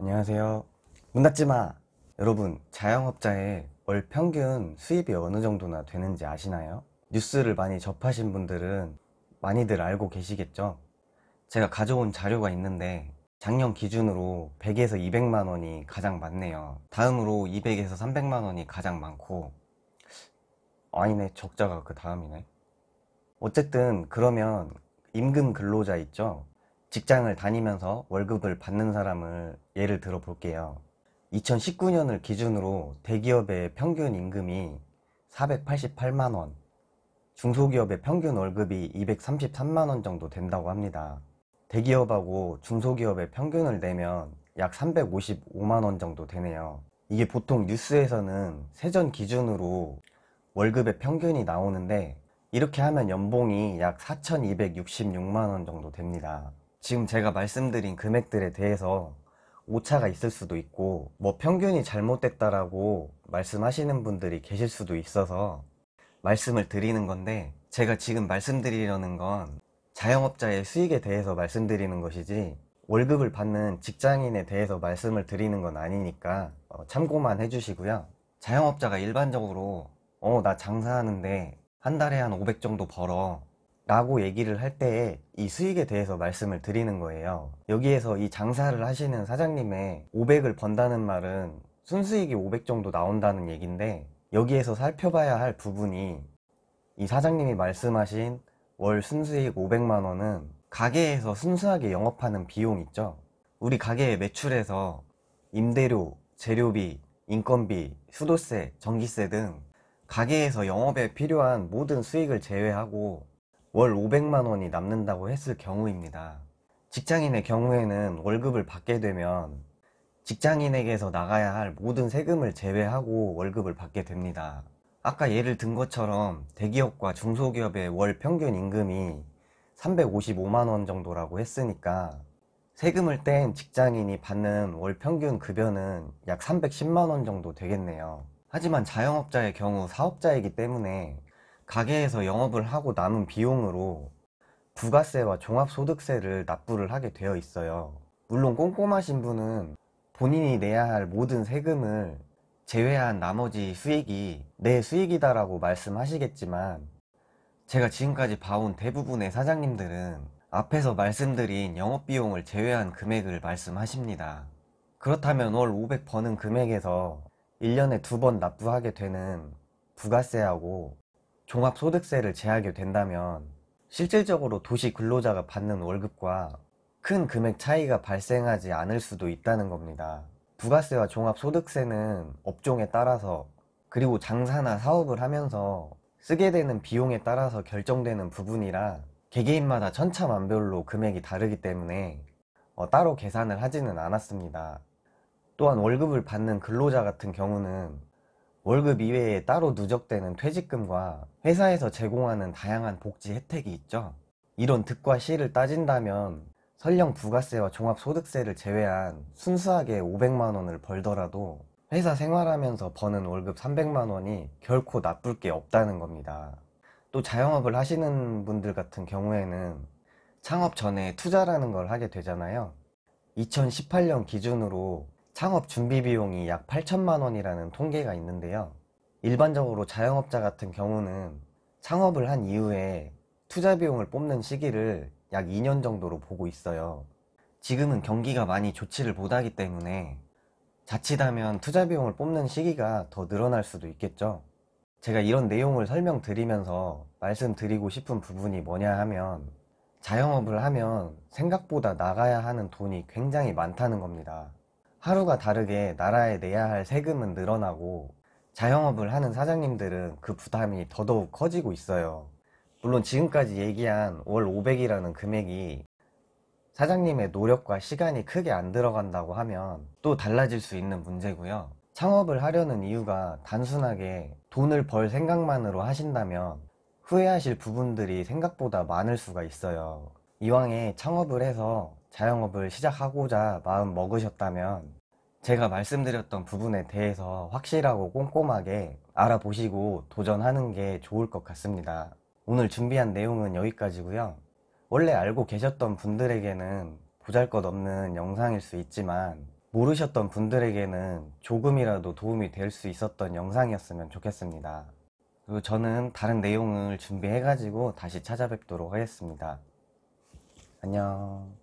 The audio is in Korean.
안녕하세요. 문 닫지 마! 여러분, 자영업자의 월 평균 수입이 어느 정도나 되는지 아시나요? 뉴스를 많이 접하신 분들은 많이들 알고 계시겠죠? 제가 가져온 자료가 있는데 작년 기준으로 100에서 200만 원이 가장 많네요. 다음으로 200에서 300만 원이 가장 많고 아니네, 적자가 그 다음이네. 어쨌든 그러면 임금 근로자 있죠? 직장을 다니면서 월급을 받는 사람을 예를 들어 볼게요. 2019년을 기준으로 대기업의 평균 임금이 488만원, 중소기업의 평균 월급이 233만원 정도 된다고 합니다. 대기업하고 중소기업의 평균을 내면 약 355만원 정도 되네요. 이게 보통 뉴스에서는 세전 기준으로 월급의 평균이 나오는데 이렇게 하면 연봉이 약 4,266만원 정도 됩니다. 지금 제가 말씀드린 금액들에 대해서 오차가 있을 수도 있고 뭐 평균이 잘못됐다라고 말씀하시는 분들이 계실 수도 있어서 말씀을 드리는 건데 제가 지금 말씀드리려는 건 자영업자의 수익에 대해서 말씀드리는 것이지 월급을 받는 직장인에 대해서 말씀을 드리는 건 아니니까 어, 참고만 해주시고요 자영업자가 일반적으로 어 나 장사하는데 한 달에 한 500 정도 벌어 라고 얘기를 할 때 이 수익에 대해서 말씀을 드리는 거예요. 여기에서 이 장사를 하시는 사장님의 500을 번다는 말은 순수익이 500 정도 나온다는 얘긴데 여기에서 살펴봐야 할 부분이 이 사장님이 말씀하신 월 순수익 500만 원은 가게에서 순수하게 영업하는 비용 있죠. 우리 가게의 매출에서 임대료, 재료비, 인건비, 수도세, 전기세 등 가게에서 영업에 필요한 모든 수익을 제외하고 월 500만 원이 남는다고 했을 경우입니다. 직장인의 경우에는 월급을 받게 되면 직장인에게서 나가야 할 모든 세금을 제외하고 월급을 받게 됩니다. 아까 예를 든 것처럼 대기업과 중소기업의 월 평균 임금이 355만원 정도라고 했으니까 세금을 뗀 직장인이 받는 월 평균 급여는 약 310만원 정도 되겠네요. 하지만 자영업자의 경우 사업자이기 때문에 가게에서 영업을 하고 남은 비용으로 부가세와 종합소득세를 납부를 하게 되어 있어요. 물론 꼼꼼하신 분은 본인이 내야 할 모든 세금을 제외한 나머지 수익이 내 수익이다라고 말씀하시겠지만 제가 지금까지 봐온 대부분의 사장님들은 앞에서 말씀드린 영업비용을 제외한 금액을 말씀하십니다. 그렇다면 월 500 버는 금액에서 1년에 두 번 납부하게 되는 부가세하고 종합소득세를 제하게 된다면 실질적으로 도시 근로자가 받는 월급과 큰 금액 차이가 발생하지 않을 수도 있다는 겁니다. 부가세와 종합소득세는 업종에 따라서 그리고 장사나 사업을 하면서 쓰게 되는 비용에 따라서 결정되는 부분이라 개개인마다 천차만별로 금액이 다르기 때문에 어, 따로 계산을 하지는 않았습니다. 또한 월급을 받는 근로자 같은 경우는 월급 이외에 따로 누적되는 퇴직금과 회사에서 제공하는 다양한 복지 혜택이 있죠. 이런 득과 실을 따진다면 설령 부가세와 종합소득세를 제외한 순수하게 500만원을 벌더라도 회사 생활하면서 버는 월급 300만원이 결코 나쁠 게 없다는 겁니다. 또 자영업을 하시는 분들 같은 경우에는 창업 전에 투자라는 걸 하게 되잖아요. 2018년 기준으로 창업 준비 비용이 약 8천만 원이라는 통계가 있는데요. 일반적으로 자영업자 같은 경우는 창업을 한 이후에 투자 비용을 뽑는 시기를 약 2년 정도로 보고 있어요. 지금은 경기가 많이 좋지를 못하기 때문에 자칫하면 투자 비용을 뽑는 시기가 더 늘어날 수도 있겠죠. 제가 이런 내용을 설명드리면서 말씀드리고 싶은 부분이 뭐냐 하면 자영업을 하면 생각보다 나가야 하는 돈이 굉장히 많다는 겁니다. 하루가 다르게 나라에 내야 할 세금은 늘어나고 자영업을 하는 사장님들은 그 부담이 더더욱 커지고 있어요. 물론 지금까지 얘기한 월 500이라는 금액이 사장님의 노력과 시간이 크게 안 들어간다고 하면 또 달라질 수 있는 문제고요. 창업을 하려는 이유가 단순하게 돈을 벌 생각만으로 하신다면 후회하실 부분들이 생각보다 많을 수가 있어요. 이왕에 창업을 해서 자영업을 시작하고자 마음 먹으셨다면 제가 말씀드렸던 부분에 대해서 확실하고 꼼꼼하게 알아보시고 도전하는 게 좋을 것 같습니다. 오늘 준비한 내용은 여기까지고요. 원래 알고 계셨던 분들에게는 보잘것없는 영상일 수 있지만 모르셨던 분들에게는 조금이라도 도움이 될 수 있었던 영상이었으면 좋겠습니다. 그리고 저는 다른 내용을 준비해가지고 다시 찾아뵙도록 하겠습니다. 안녕.